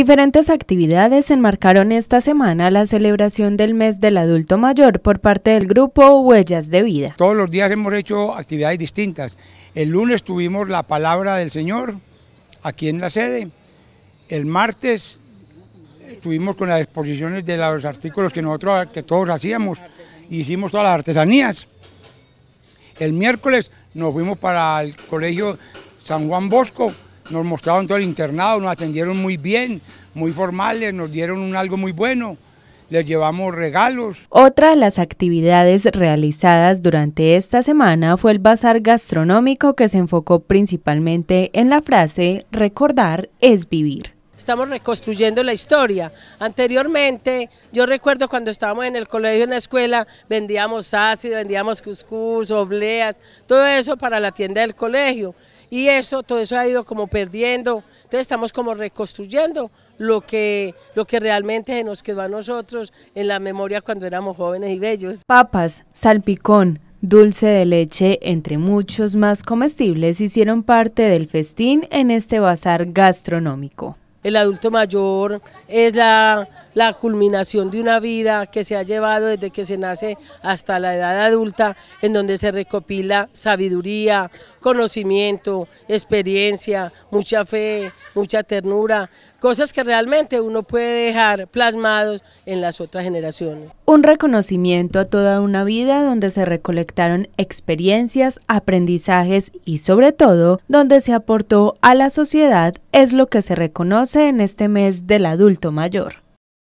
Diferentes actividades enmarcaron esta semana la celebración del mes del adulto mayor por parte del grupo Huellas de Vida. Todos los días hemos hecho actividades distintas. El lunes tuvimos la palabra del Señor aquí en la sede. El martes estuvimos con las exposiciones de los artículos que nosotros que todos hacíamos. Hicimos todas las artesanías. El miércoles nos fuimos para el colegio San Juan Bosco nos mostraron todo el internado, nos atendieron muy bien, muy formales, nos dieron un algo muy bueno les llevamos regalos. Otra de las actividades realizadas durante esta semana fue el bazar gastronómico que se enfocó principalmente en la frase recordar es vivir estamos reconstruyendo la historia. Anteriormente, yo recuerdo cuando estábamos en el colegio, en la escuela, vendíamos ácido, vendíamos cuscús, obleas, todo eso para la tienda del colegio. Y eso, todo eso ha ido como perdiendo, entonces estamos como reconstruyendo lo que, lo que realmente nos quedó a nosotros en la memoria cuando éramos jóvenes y bellos. Papas, salpicón, Dulce de leche, entre muchos más comestibles, hicieron parte del festín en este bazar gastronómico. El adulto mayor es la la culminación de una vida que se ha llevado desde que se nace hasta la edad adulta, en donde se recopila sabiduría, conocimiento, experiencia, mucha fe, mucha ternura, cosas que realmente uno puede dejar plasmados en las otras generaciones. Un reconocimiento a toda una vida donde se recolectaron experiencias, aprendizajes y sobre todo donde se aportó a la sociedad es lo que se reconoce en este mes del adulto mayor.